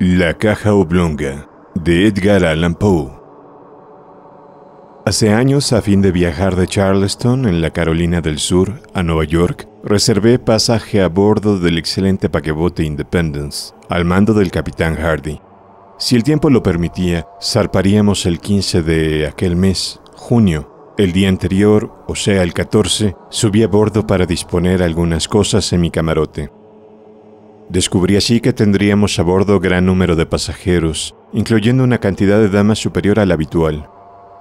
La caja oblonga de Edgar Allan Poe. Hace años, a fin de viajar de Charleston, en la Carolina del Sur, a Nueva York, reservé pasaje a bordo del excelente paquebote Independence, al mando del capitán Hardy. Si el tiempo lo permitía, zarparíamos el 15 de aquel mes, junio. El día anterior, o sea el 14, subí a bordo para disponer algunas cosas en mi camarote. Descubrí así que tendríamos a bordo gran número de pasajeros, incluyendo una cantidad de damas superior a la habitual.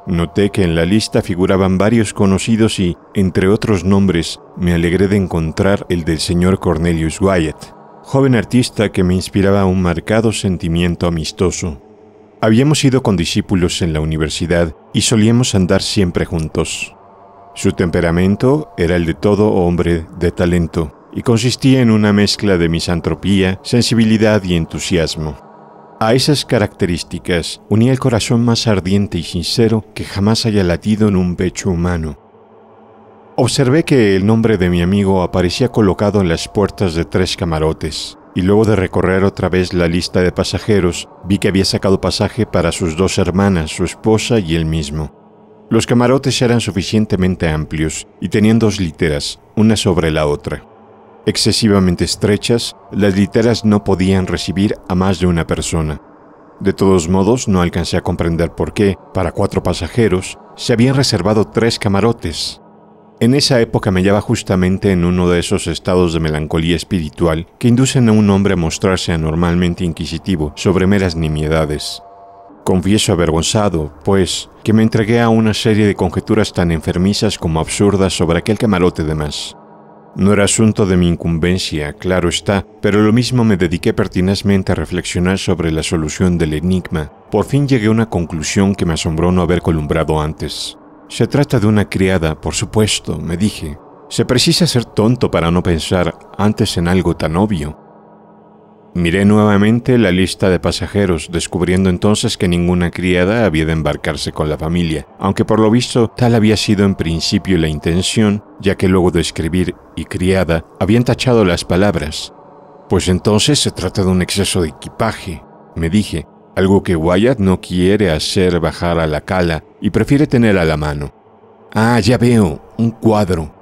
Noté que en la lista figuraban varios conocidos y, entre otros nombres, me alegré de encontrar el del señor Cornelius Wyatt, joven artista que me inspiraba un marcado sentimiento amistoso. Habíamos sido condiscípulos en la universidad y solíamos andar siempre juntos. Su temperamento era el de todo hombre de talento, y consistía en una mezcla de misantropía, sensibilidad y entusiasmo. A esas características unía el corazón más ardiente y sincero que jamás haya latido en un pecho humano. Observé que el nombre de mi amigo aparecía colocado en las puertas de tres camarotes, y luego de recorrer otra vez la lista de pasajeros, vi que había sacado pasaje para sus dos hermanas, su esposa y él mismo. Los camarotes eran suficientemente amplios y tenían dos literas, una sobre la otra excesivamente estrechas, las literas no podían recibir a más de una persona. De todos modos, no alcancé a comprender por qué, para cuatro pasajeros, se habían reservado tres camarotes. En esa época me hallaba justamente en uno de esos estados de melancolía espiritual que inducen a un hombre a mostrarse anormalmente inquisitivo sobre meras nimiedades. Confieso avergonzado, pues, que me entregué a una serie de conjeturas tan enfermizas como absurdas sobre aquel camarote de más. No era asunto de mi incumbencia, claro está, pero lo mismo me dediqué pertinazmente a reflexionar sobre la solución del enigma. Por fin llegué a una conclusión que me asombró no haber columbrado antes. Se trata de una criada, por supuesto, me dije. Se precisa ser tonto para no pensar antes en algo tan obvio. Miré nuevamente la lista de pasajeros, descubriendo entonces que ninguna criada había de embarcarse con la familia, aunque por lo visto tal había sido en principio la intención, ya que luego de escribir y criada habían tachado las palabras. Pues entonces se trata de un exceso de equipaje, me dije, algo que Wyatt no quiere hacer bajar a la cala y prefiere tener a la mano. Ah, ya veo, un cuadro.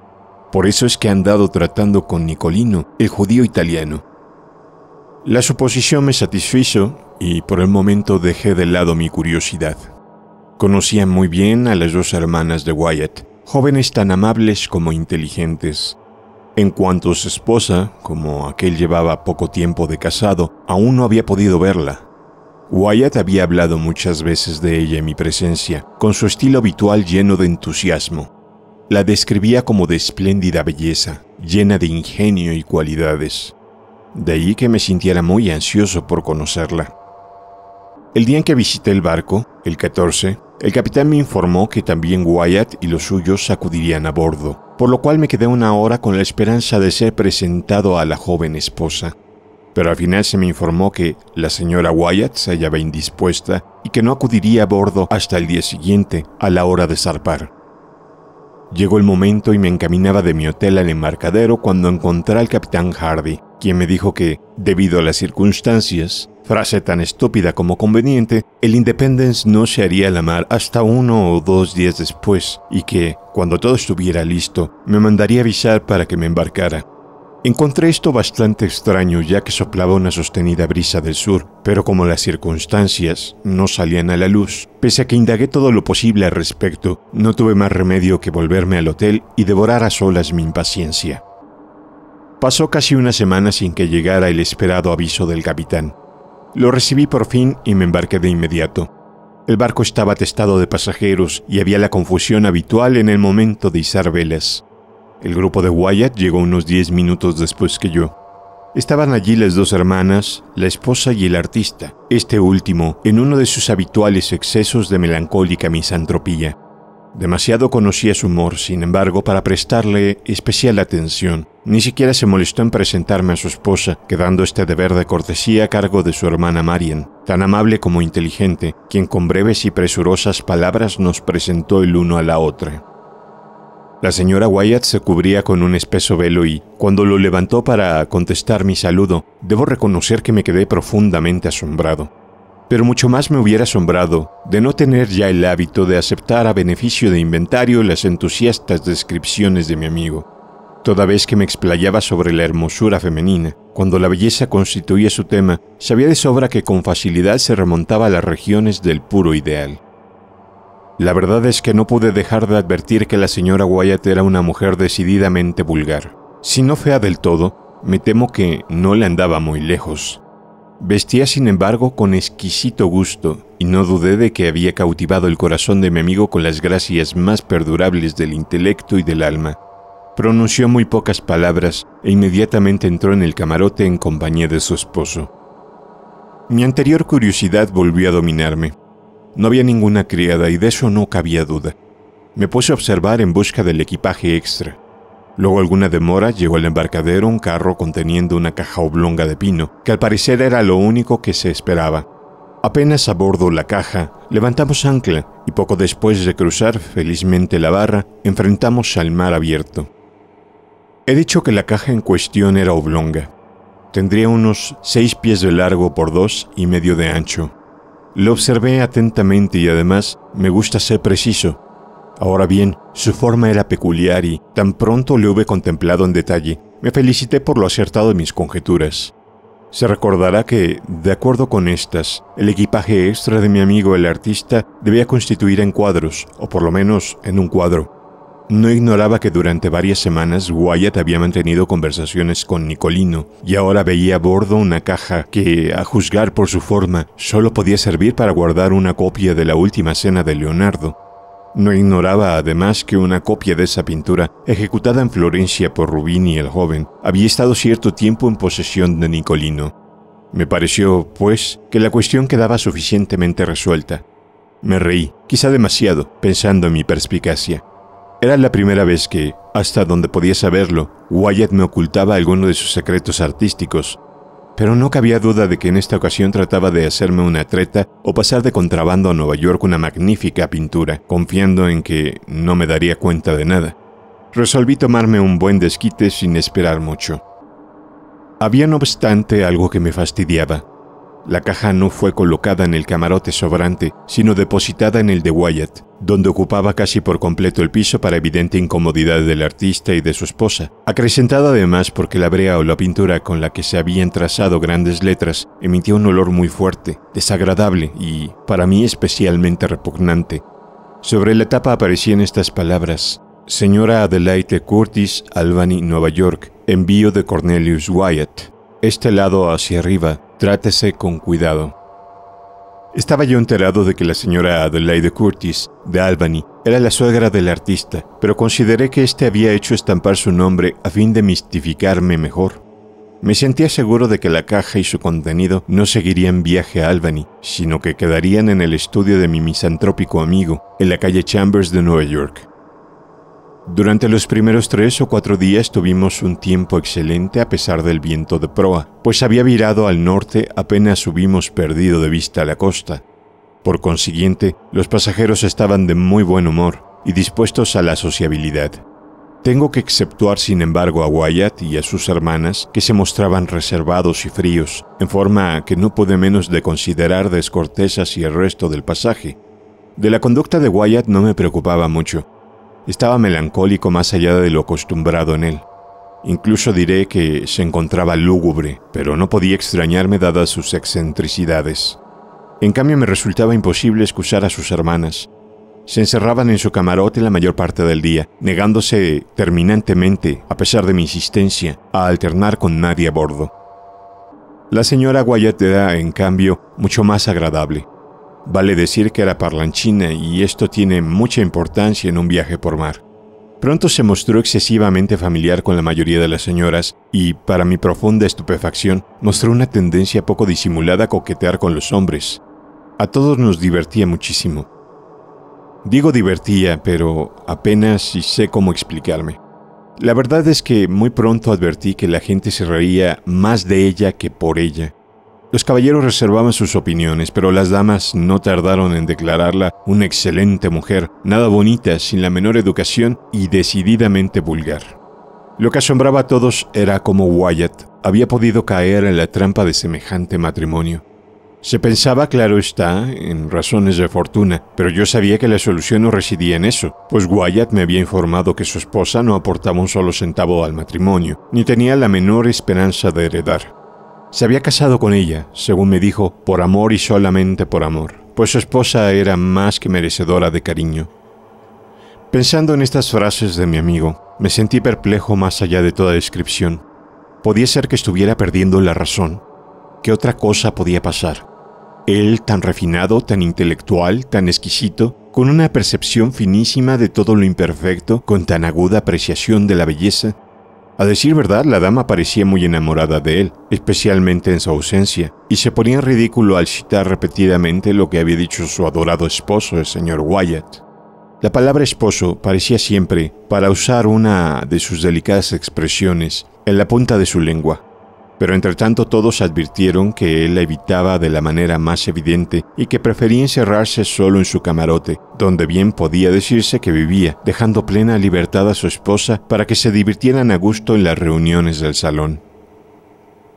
Por eso es que han andado tratando con Nicolino, el judío italiano. La suposición me satisfizo y por el momento dejé de lado mi curiosidad. Conocía muy bien a las dos hermanas de Wyatt, jóvenes tan amables como inteligentes. En cuanto a su esposa, como aquel llevaba poco tiempo de casado, aún no había podido verla. Wyatt había hablado muchas veces de ella en mi presencia, con su estilo habitual lleno de entusiasmo. La describía como de espléndida belleza, llena de ingenio y cualidades de ahí que me sintiera muy ansioso por conocerla. El día en que visité el barco, el 14, el capitán me informó que también Wyatt y los suyos acudirían a bordo, por lo cual me quedé una hora con la esperanza de ser presentado a la joven esposa. Pero al final se me informó que la señora Wyatt se hallaba indispuesta y que no acudiría a bordo hasta el día siguiente, a la hora de zarpar. Llegó el momento y me encaminaba de mi hotel al embarcadero cuando encontré al capitán Hardy, quien me dijo que, debido a las circunstancias, frase tan estúpida como conveniente, el Independence no se haría a la mar hasta uno o dos días después y que, cuando todo estuviera listo, me mandaría avisar para que me embarcara. Encontré esto bastante extraño ya que soplaba una sostenida brisa del sur, pero como las circunstancias no salían a la luz, pese a que indagué todo lo posible al respecto, no tuve más remedio que volverme al hotel y devorar a solas mi impaciencia. Pasó casi una semana sin que llegara el esperado aviso del capitán. Lo recibí por fin y me embarqué de inmediato. El barco estaba atestado de pasajeros y había la confusión habitual en el momento de izar velas. El grupo de Wyatt llegó unos diez minutos después que yo. Estaban allí las dos hermanas, la esposa y el artista, este último en uno de sus habituales excesos de melancólica misantropía. Demasiado conocía su humor, sin embargo, para prestarle especial atención. Ni siquiera se molestó en presentarme a su esposa, quedando este deber de cortesía a cargo de su hermana Marian, tan amable como inteligente, quien con breves y presurosas palabras nos presentó el uno a la otra. La señora Wyatt se cubría con un espeso velo y, cuando lo levantó para contestar mi saludo, debo reconocer que me quedé profundamente asombrado. Pero mucho más me hubiera asombrado de no tener ya el hábito de aceptar a beneficio de inventario las entusiastas descripciones de mi amigo, toda vez que me explayaba sobre la hermosura femenina. Cuando la belleza constituía su tema, sabía de sobra que con facilidad se remontaba a las regiones del puro ideal. La verdad es que no pude dejar de advertir que la señora Wyatt era una mujer decididamente vulgar. Si no fea del todo, me temo que no le andaba muy lejos. Vestía sin embargo con exquisito gusto, y no dudé de que había cautivado el corazón de mi amigo con las gracias más perdurables del intelecto y del alma. Pronunció muy pocas palabras e inmediatamente entró en el camarote en compañía de su esposo. Mi anterior curiosidad volvió a dominarme. No había ninguna criada y de eso no cabía duda. Me puse a observar en busca del equipaje extra. Luego alguna demora llegó al embarcadero un carro conteniendo una caja oblonga de pino, que al parecer era lo único que se esperaba. Apenas a bordo la caja, levantamos ancla y poco después de cruzar felizmente la barra, enfrentamos al mar abierto. He dicho que la caja en cuestión era oblonga. Tendría unos seis pies de largo por dos y medio de ancho. Lo observé atentamente y además me gusta ser preciso. Ahora bien, su forma era peculiar y, tan pronto lo hube contemplado en detalle, me felicité por lo acertado de mis conjeturas. Se recordará que, de acuerdo con estas, el equipaje extra de mi amigo el artista debía constituir en cuadros, o por lo menos en un cuadro, no ignoraba que durante varias semanas Wyatt había mantenido conversaciones con Nicolino y ahora veía a bordo una caja que, a juzgar por su forma, solo podía servir para guardar una copia de la última cena de Leonardo. No ignoraba además que una copia de esa pintura, ejecutada en Florencia por Rubini el joven, había estado cierto tiempo en posesión de Nicolino. Me pareció, pues, que la cuestión quedaba suficientemente resuelta. Me reí, quizá demasiado, pensando en mi perspicacia. Era la primera vez que, hasta donde podía saberlo, Wyatt me ocultaba alguno de sus secretos artísticos, pero no cabía duda de que en esta ocasión trataba de hacerme una treta o pasar de contrabando a Nueva York una magnífica pintura, confiando en que no me daría cuenta de nada. Resolví tomarme un buen desquite sin esperar mucho. Había no obstante algo que me fastidiaba, la caja no fue colocada en el camarote sobrante, sino depositada en el de Wyatt, donde ocupaba casi por completo el piso para evidente incomodidad del artista y de su esposa, acrecentada además porque la brea o la pintura con la que se habían trazado grandes letras emitía un olor muy fuerte, desagradable y, para mí, especialmente repugnante. Sobre la tapa aparecían estas palabras, Señora Adelaide Curtis, Albany, Nueva York, envío de Cornelius Wyatt. Este lado hacia arriba, Trátese con cuidado. Estaba yo enterado de que la señora Adelaide Curtis, de Albany, era la suegra del artista, pero consideré que este había hecho estampar su nombre a fin de mistificarme mejor. Me sentía seguro de que la caja y su contenido no seguirían viaje a Albany, sino que quedarían en el estudio de mi misantrópico amigo, en la calle Chambers de Nueva York. Durante los primeros tres o cuatro días tuvimos un tiempo excelente a pesar del viento de proa, pues había virado al norte apenas hubimos perdido de vista la costa. Por consiguiente, los pasajeros estaban de muy buen humor y dispuestos a la sociabilidad. Tengo que exceptuar sin embargo a Wyatt y a sus hermanas que se mostraban reservados y fríos, en forma que no pude menos de considerar descortesas y el resto del pasaje. De la conducta de Wyatt no me preocupaba mucho, estaba melancólico más allá de lo acostumbrado en él. Incluso diré que se encontraba lúgubre, pero no podía extrañarme dadas sus excentricidades. En cambio me resultaba imposible excusar a sus hermanas. Se encerraban en su camarote la mayor parte del día, negándose terminantemente, a pesar de mi insistencia, a alternar con nadie a bordo. La señora Wyatt era, en cambio, mucho más agradable. Vale decir que era parlanchina y esto tiene mucha importancia en un viaje por mar. Pronto se mostró excesivamente familiar con la mayoría de las señoras y, para mi profunda estupefacción, mostró una tendencia poco disimulada a coquetear con los hombres. A todos nos divertía muchísimo. Digo divertía, pero apenas si sé cómo explicarme. La verdad es que muy pronto advertí que la gente se reía más de ella que por ella. Los caballeros reservaban sus opiniones, pero las damas no tardaron en declararla una excelente mujer, nada bonita, sin la menor educación y decididamente vulgar. Lo que asombraba a todos era cómo Wyatt había podido caer en la trampa de semejante matrimonio. Se pensaba, claro está, en razones de fortuna, pero yo sabía que la solución no residía en eso, pues Wyatt me había informado que su esposa no aportaba un solo centavo al matrimonio, ni tenía la menor esperanza de heredar. Se había casado con ella, según me dijo, por amor y solamente por amor, pues su esposa era más que merecedora de cariño. Pensando en estas frases de mi amigo, me sentí perplejo más allá de toda descripción. Podía ser que estuviera perdiendo la razón. ¿Qué otra cosa podía pasar? Él, tan refinado, tan intelectual, tan exquisito, con una percepción finísima de todo lo imperfecto, con tan aguda apreciación de la belleza, a decir verdad, la dama parecía muy enamorada de él, especialmente en su ausencia, y se ponía en ridículo al citar repetidamente lo que había dicho su adorado esposo, el señor Wyatt. La palabra esposo parecía siempre, para usar una de sus delicadas expresiones, en la punta de su lengua, pero entre tanto todos advirtieron que él la evitaba de la manera más evidente y que prefería encerrarse solo en su camarote, donde bien podía decirse que vivía, dejando plena libertad a su esposa para que se divirtieran a gusto en las reuniones del salón.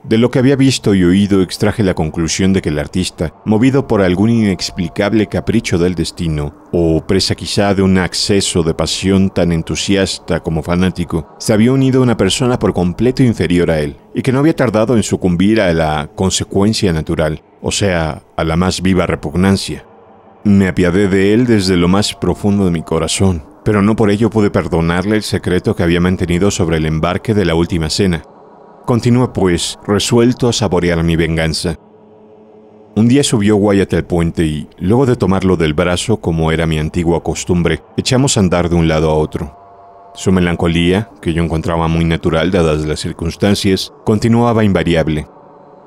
De lo que había visto y oído extraje la conclusión de que el artista, movido por algún inexplicable capricho del destino, o presa quizá de un acceso de pasión tan entusiasta como fanático, se había unido a una persona por completo inferior a él, y que no había tardado en sucumbir a la consecuencia natural, o sea, a la más viva repugnancia. Me apiadé de él desde lo más profundo de mi corazón, pero no por ello pude perdonarle el secreto que había mantenido sobre el embarque de la última cena, Continúa pues, resuelto a saborear mi venganza. Un día subió Wyatt al puente y, luego de tomarlo del brazo, como era mi antigua costumbre, echamos a andar de un lado a otro. Su melancolía, que yo encontraba muy natural dadas las circunstancias, continuaba invariable.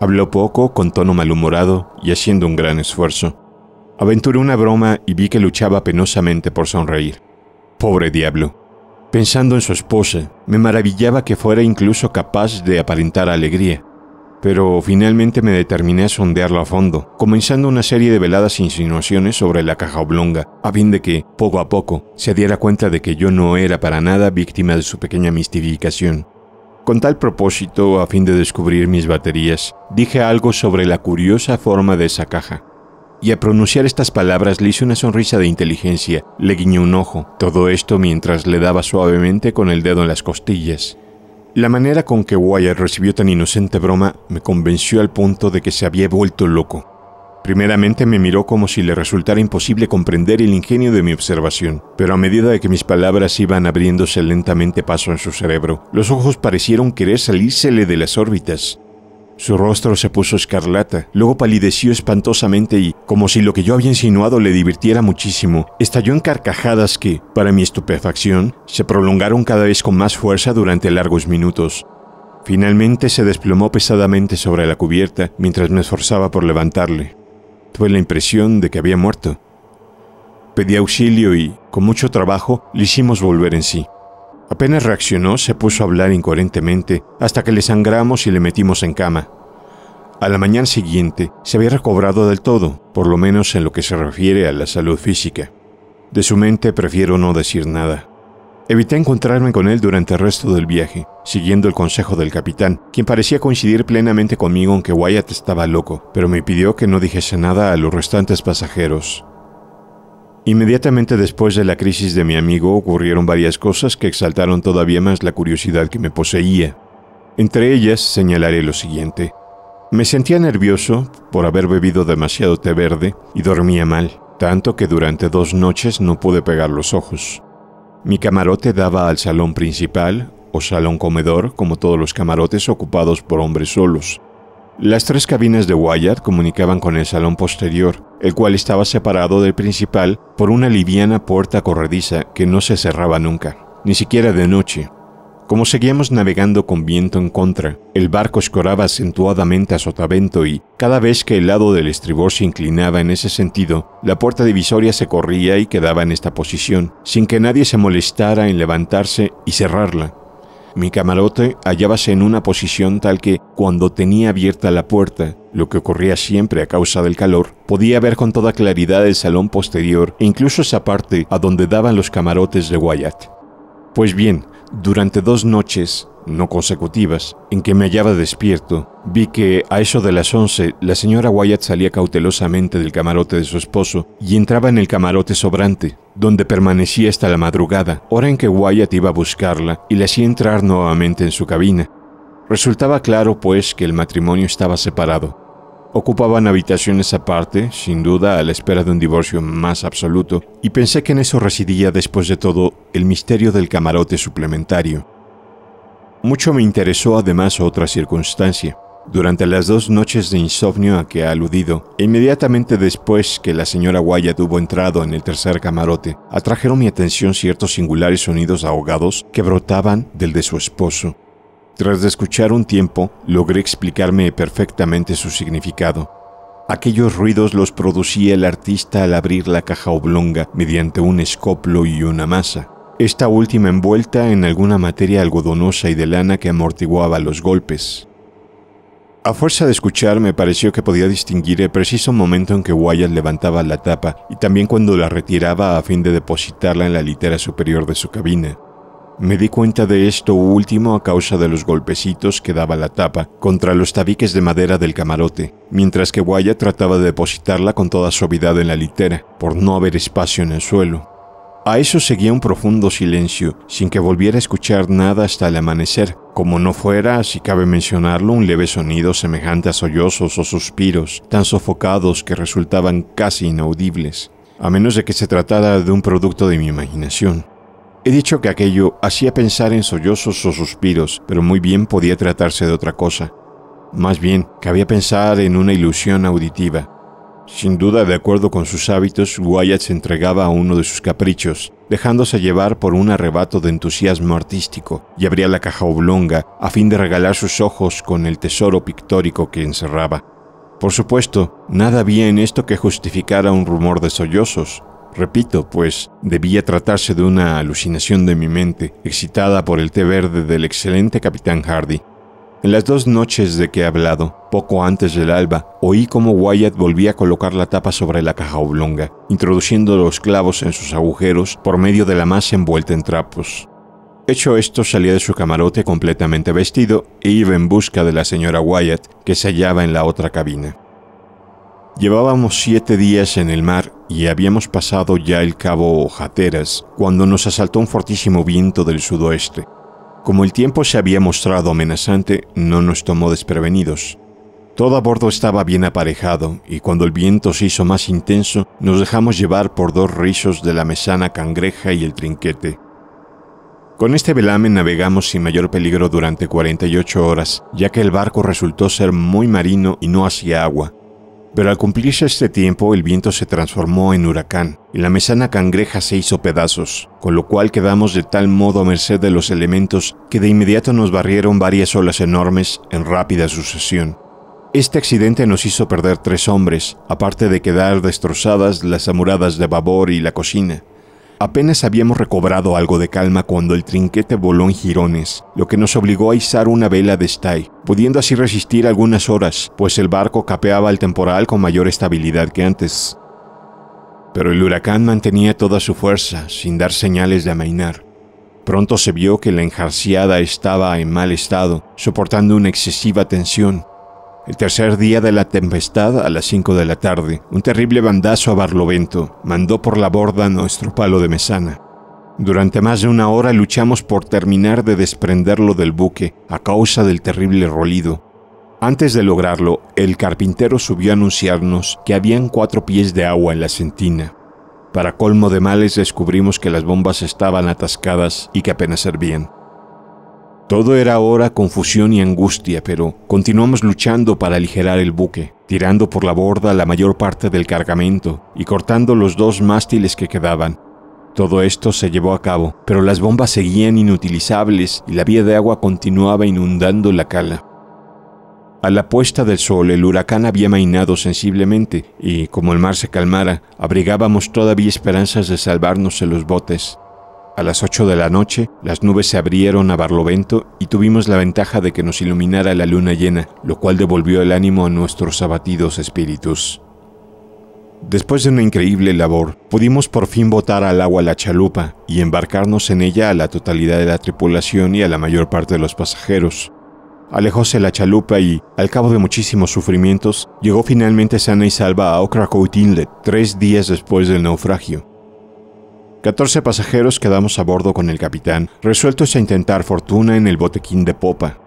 Habló poco, con tono malhumorado y haciendo un gran esfuerzo. Aventuré una broma y vi que luchaba penosamente por sonreír. Pobre diablo, Pensando en su esposa, me maravillaba que fuera incluso capaz de aparentar alegría. Pero finalmente me determiné a sondearlo a fondo, comenzando una serie de veladas insinuaciones sobre la caja oblonga, a fin de que, poco a poco, se diera cuenta de que yo no era para nada víctima de su pequeña mistificación. Con tal propósito, a fin de descubrir mis baterías, dije algo sobre la curiosa forma de esa caja, y a pronunciar estas palabras le hice una sonrisa de inteligencia, le guiñó un ojo, todo esto mientras le daba suavemente con el dedo en las costillas. La manera con que Wyatt recibió tan inocente broma me convenció al punto de que se había vuelto loco. Primeramente me miró como si le resultara imposible comprender el ingenio de mi observación, pero a medida de que mis palabras iban abriéndose lentamente paso en su cerebro, los ojos parecieron querer salírsele de las órbitas. Su rostro se puso escarlata, luego palideció espantosamente y, como si lo que yo había insinuado le divirtiera muchísimo, estalló en carcajadas que, para mi estupefacción, se prolongaron cada vez con más fuerza durante largos minutos. Finalmente se desplomó pesadamente sobre la cubierta mientras me esforzaba por levantarle. Tuve la impresión de que había muerto. Pedí auxilio y, con mucho trabajo, le hicimos volver en sí. Apenas reaccionó, se puso a hablar incoherentemente hasta que le sangramos y le metimos en cama. A la mañana siguiente se había recobrado del todo, por lo menos en lo que se refiere a la salud física. De su mente prefiero no decir nada. Evité encontrarme con él durante el resto del viaje, siguiendo el consejo del capitán, quien parecía coincidir plenamente conmigo en que Wyatt estaba loco, pero me pidió que no dijese nada a los restantes pasajeros. Inmediatamente después de la crisis de mi amigo ocurrieron varias cosas que exaltaron todavía más la curiosidad que me poseía. Entre ellas señalaré lo siguiente. Me sentía nervioso por haber bebido demasiado té verde y dormía mal, tanto que durante dos noches no pude pegar los ojos. Mi camarote daba al salón principal o salón comedor como todos los camarotes ocupados por hombres solos, las tres cabinas de Wyatt comunicaban con el salón posterior, el cual estaba separado del principal por una liviana puerta corrediza que no se cerraba nunca, ni siquiera de noche. Como seguíamos navegando con viento en contra, el barco escoraba acentuadamente a sotavento y, cada vez que el lado del estribor se inclinaba en ese sentido, la puerta divisoria se corría y quedaba en esta posición, sin que nadie se molestara en levantarse y cerrarla. Mi camarote hallábase en una posición tal que, cuando tenía abierta la puerta, lo que ocurría siempre a causa del calor, podía ver con toda claridad el salón posterior e incluso esa parte a donde daban los camarotes de Wyatt. Pues bien, durante dos noches, no consecutivas, en que me hallaba despierto, vi que a eso de las once, la señora Wyatt salía cautelosamente del camarote de su esposo y entraba en el camarote sobrante, donde permanecí hasta la madrugada, hora en que Wyatt iba a buscarla y le hacía entrar nuevamente en su cabina. Resultaba claro, pues, que el matrimonio estaba separado. Ocupaban habitaciones aparte, sin duda a la espera de un divorcio más absoluto, y pensé que en eso residía, después de todo, el misterio del camarote suplementario. Mucho me interesó además otra circunstancia. Durante las dos noches de insomnio a que ha aludido, inmediatamente después que la señora Guaya hubo entrado en el tercer camarote, atrajeron mi atención ciertos singulares sonidos ahogados que brotaban del de su esposo. Tras escuchar un tiempo, logré explicarme perfectamente su significado. Aquellos ruidos los producía el artista al abrir la caja oblonga mediante un escoplo y una masa, esta última envuelta en alguna materia algodonosa y de lana que amortiguaba los golpes. A fuerza de escuchar me pareció que podía distinguir el preciso momento en que Wyatt levantaba la tapa y también cuando la retiraba a fin de depositarla en la litera superior de su cabina. Me di cuenta de esto último a causa de los golpecitos que daba la tapa contra los tabiques de madera del camarote, mientras que Wyatt trataba de depositarla con toda suavidad en la litera, por no haber espacio en el suelo. A eso seguía un profundo silencio, sin que volviera a escuchar nada hasta el amanecer, como no fuera, si cabe mencionarlo, un leve sonido semejante a sollozos o suspiros, tan sofocados que resultaban casi inaudibles, a menos de que se tratara de un producto de mi imaginación. He dicho que aquello hacía pensar en sollozos o suspiros, pero muy bien podía tratarse de otra cosa. Más bien, cabía pensar en una ilusión auditiva, sin duda, de acuerdo con sus hábitos, Wyatt se entregaba a uno de sus caprichos, dejándose llevar por un arrebato de entusiasmo artístico, y abría la caja oblonga a fin de regalar sus ojos con el tesoro pictórico que encerraba. Por supuesto, nada había en esto que justificara un rumor de sollozos. Repito, pues debía tratarse de una alucinación de mi mente, excitada por el té verde del excelente capitán Hardy, en las dos noches de que he hablado, poco antes del alba, oí cómo Wyatt volvía a colocar la tapa sobre la caja oblonga, introduciendo los clavos en sus agujeros por medio de la masa envuelta en trapos. Hecho esto, salía de su camarote completamente vestido e iba en busca de la señora Wyatt, que se hallaba en la otra cabina. Llevábamos siete días en el mar y habíamos pasado ya el cabo Ojateras, cuando nos asaltó un fortísimo viento del sudoeste, como el tiempo se había mostrado amenazante, no nos tomó desprevenidos. Todo a bordo estaba bien aparejado y cuando el viento se hizo más intenso, nos dejamos llevar por dos rizos de la mesana cangreja y el trinquete. Con este velamen navegamos sin mayor peligro durante 48 horas, ya que el barco resultó ser muy marino y no hacía agua, pero al cumplirse este tiempo, el viento se transformó en huracán y la mesana cangreja se hizo pedazos, con lo cual quedamos de tal modo a merced de los elementos que de inmediato nos barrieron varias olas enormes en rápida sucesión. Este accidente nos hizo perder tres hombres, aparte de quedar destrozadas las amuradas de babor y la cocina. Apenas habíamos recobrado algo de calma cuando el trinquete voló en jirones, lo que nos obligó a izar una vela de stay, pudiendo así resistir algunas horas, pues el barco capeaba el temporal con mayor estabilidad que antes. Pero el huracán mantenía toda su fuerza, sin dar señales de amainar. Pronto se vio que la enjarciada estaba en mal estado, soportando una excesiva tensión, el tercer día de la tempestad, a las 5 de la tarde, un terrible bandazo a Barlovento mandó por la borda nuestro palo de mesana. Durante más de una hora luchamos por terminar de desprenderlo del buque a causa del terrible rolido. Antes de lograrlo, el carpintero subió a anunciarnos que habían cuatro pies de agua en la sentina. Para colmo de males descubrimos que las bombas estaban atascadas y que apenas servían. Todo era ahora confusión y angustia, pero continuamos luchando para aligerar el buque, tirando por la borda la mayor parte del cargamento y cortando los dos mástiles que quedaban. Todo esto se llevó a cabo, pero las bombas seguían inutilizables y la vía de agua continuaba inundando la cala. A la puesta del sol el huracán había mainado sensiblemente y, como el mar se calmara, abrigábamos todavía esperanzas de salvarnos en los botes. A las 8 de la noche, las nubes se abrieron a barlovento y tuvimos la ventaja de que nos iluminara la luna llena, lo cual devolvió el ánimo a nuestros abatidos espíritus. Después de una increíble labor, pudimos por fin botar al agua la chalupa y embarcarnos en ella a la totalidad de la tripulación y a la mayor parte de los pasajeros. Alejóse la chalupa y, al cabo de muchísimos sufrimientos, llegó finalmente sana y salva a Ocracote Inlet tres días después del naufragio. 14 pasajeros quedamos a bordo con el capitán, resueltos a intentar fortuna en el botequín de popa.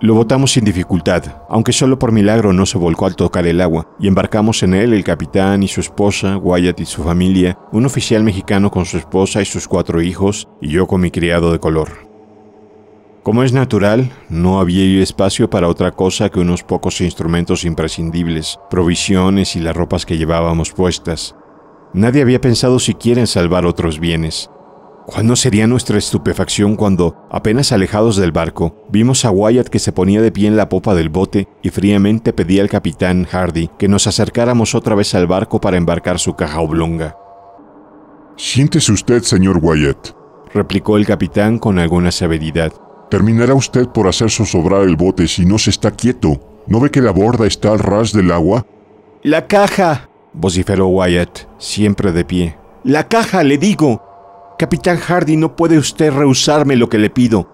Lo botamos sin dificultad, aunque solo por milagro no se volcó al tocar el agua, y embarcamos en él el capitán y su esposa, Wyatt y su familia, un oficial mexicano con su esposa y sus cuatro hijos, y yo con mi criado de color. Como es natural, no había espacio para otra cosa que unos pocos instrumentos imprescindibles, provisiones y las ropas que llevábamos puestas, Nadie había pensado siquiera en salvar otros bienes. ¿Cuándo sería nuestra estupefacción cuando, apenas alejados del barco, vimos a Wyatt que se ponía de pie en la popa del bote y fríamente pedía al capitán Hardy que nos acercáramos otra vez al barco para embarcar su caja oblonga? Siéntese usted, señor Wyatt, replicó el capitán con alguna severidad. Terminará usted por hacer zozobrar el bote si no se está quieto. ¿No ve que la borda está al ras del agua? La caja, vociferó Wyatt, siempre de pie. La caja, le digo. Capitán Hardy, no puede usted rehusarme lo que le pido.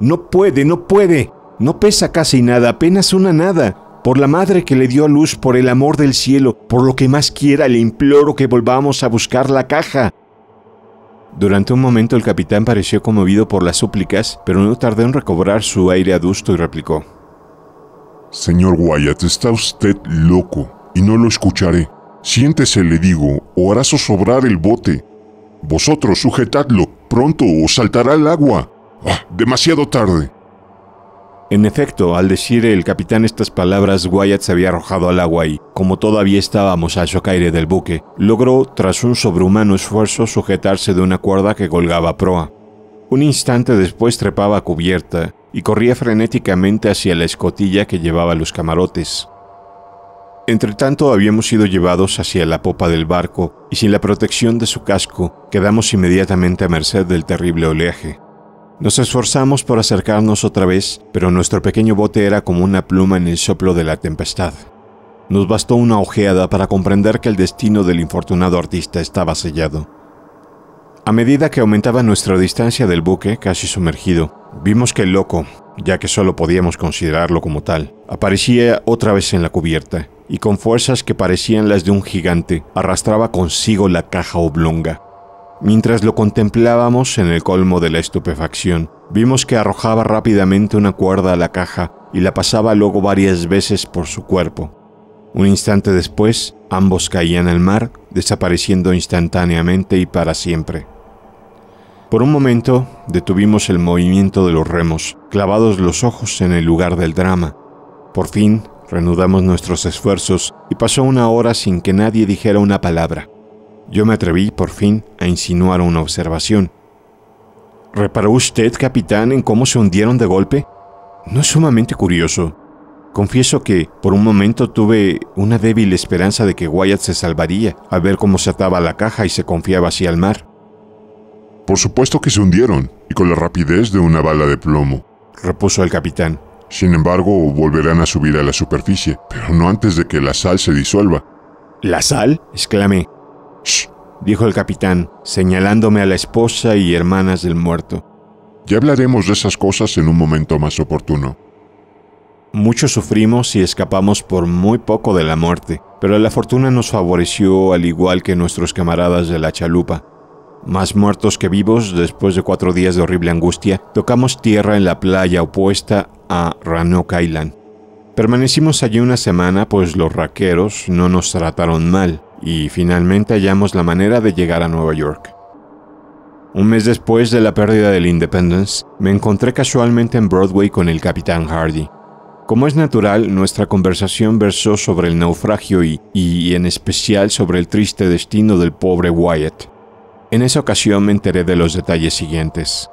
No puede, no puede. No pesa casi nada, apenas una nada. Por la madre que le dio a luz, por el amor del cielo, por lo que más quiera, le imploro que volvamos a buscar la caja. Durante un momento el capitán pareció conmovido por las súplicas, pero no tardó en recobrar su aire adusto y replicó. Señor Wyatt, está usted loco, y no lo escucharé. Siéntese, le digo, o hará zozobrar el bote. Vosotros sujetadlo, pronto os saltará el agua. Ah, demasiado tarde. En efecto, al decir el capitán estas palabras, Wyatt se había arrojado al agua y, como todavía estábamos al socaire del buque, logró, tras un sobrehumano esfuerzo, sujetarse de una cuerda que colgaba proa. Un instante después trepaba a cubierta y corría frenéticamente hacia la escotilla que llevaba los camarotes. Entretanto habíamos sido llevados hacia la popa del barco y sin la protección de su casco quedamos inmediatamente a merced del terrible oleaje. Nos esforzamos por acercarnos otra vez, pero nuestro pequeño bote era como una pluma en el soplo de la tempestad. Nos bastó una ojeada para comprender que el destino del infortunado artista estaba sellado. A medida que aumentaba nuestra distancia del buque, casi sumergido, vimos que el loco, ya que solo podíamos considerarlo como tal, aparecía otra vez en la cubierta y con fuerzas que parecían las de un gigante, arrastraba consigo la caja oblonga. Mientras lo contemplábamos en el colmo de la estupefacción, vimos que arrojaba rápidamente una cuerda a la caja y la pasaba luego varias veces por su cuerpo. Un instante después, ambos caían al mar, desapareciendo instantáneamente y para siempre. Por un momento detuvimos el movimiento de los remos, clavados los ojos en el lugar del drama. Por fin Renudamos nuestros esfuerzos y pasó una hora sin que nadie dijera una palabra. Yo me atreví, por fin, a insinuar una observación. ¿Reparó usted, capitán, en cómo se hundieron de golpe? No es sumamente curioso. Confieso que por un momento tuve una débil esperanza de que Wyatt se salvaría al ver cómo se ataba la caja y se confiaba hacia el mar. Por supuesto que se hundieron, y con la rapidez de una bala de plomo, repuso el capitán. Sin embargo, volverán a subir a la superficie, pero no antes de que la sal se disuelva. ¿La sal? exclamé. Shh, dijo el capitán, señalándome a la esposa y hermanas del muerto. Ya hablaremos de esas cosas en un momento más oportuno. Muchos sufrimos y escapamos por muy poco de la muerte, pero la fortuna nos favoreció al igual que nuestros camaradas de la chalupa. Más muertos que vivos, después de cuatro días de horrible angustia, tocamos tierra en la playa opuesta a Roanoke Island. Permanecimos allí una semana pues los raqueros no nos trataron mal y finalmente hallamos la manera de llegar a Nueva York. Un mes después de la pérdida del Independence, me encontré casualmente en Broadway con el capitán Hardy. Como es natural, nuestra conversación versó sobre el naufragio y en especial sobre el triste destino del pobre Wyatt. En esa ocasión me enteré de los detalles siguientes.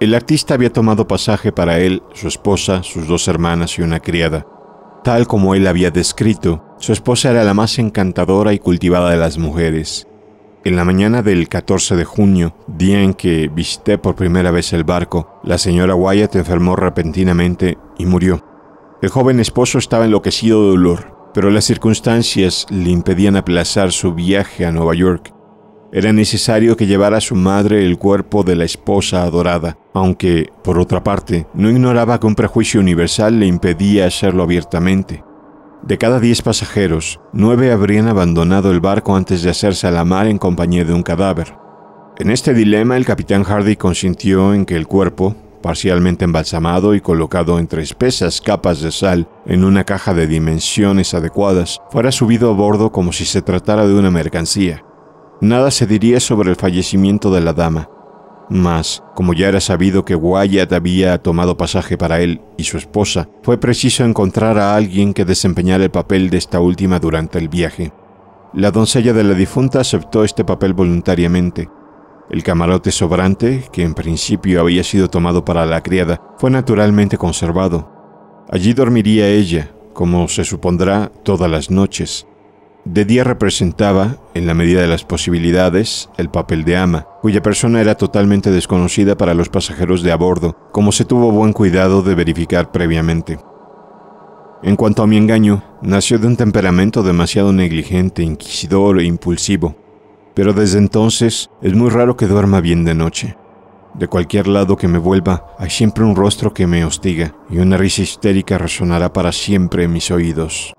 El artista había tomado pasaje para él, su esposa, sus dos hermanas y una criada. Tal como él había descrito, su esposa era la más encantadora y cultivada de las mujeres. En la mañana del 14 de junio, día en que visité por primera vez el barco, la señora Wyatt enfermó repentinamente y murió. El joven esposo estaba enloquecido de dolor, pero las circunstancias le impedían aplazar su viaje a Nueva York era necesario que llevara su madre el cuerpo de la esposa adorada, aunque, por otra parte, no ignoraba que un prejuicio universal le impedía hacerlo abiertamente. De cada diez pasajeros, nueve habrían abandonado el barco antes de hacerse a la mar en compañía de un cadáver. En este dilema, el capitán Hardy consintió en que el cuerpo, parcialmente embalsamado y colocado entre espesas capas de sal en una caja de dimensiones adecuadas, fuera subido a bordo como si se tratara de una mercancía nada se diría sobre el fallecimiento de la dama. Mas, como ya era sabido que Wyatt había tomado pasaje para él y su esposa, fue preciso encontrar a alguien que desempeñara el papel de esta última durante el viaje. La doncella de la difunta aceptó este papel voluntariamente. El camarote sobrante, que en principio había sido tomado para la criada, fue naturalmente conservado. Allí dormiría ella, como se supondrá, todas las noches. De día representaba, en la medida de las posibilidades, el papel de ama, cuya persona era totalmente desconocida para los pasajeros de a bordo, como se tuvo buen cuidado de verificar previamente. En cuanto a mi engaño, nació de un temperamento demasiado negligente, inquisidor e impulsivo, pero desde entonces es muy raro que duerma bien de noche. De cualquier lado que me vuelva, hay siempre un rostro que me hostiga y una risa histérica resonará para siempre en mis oídos.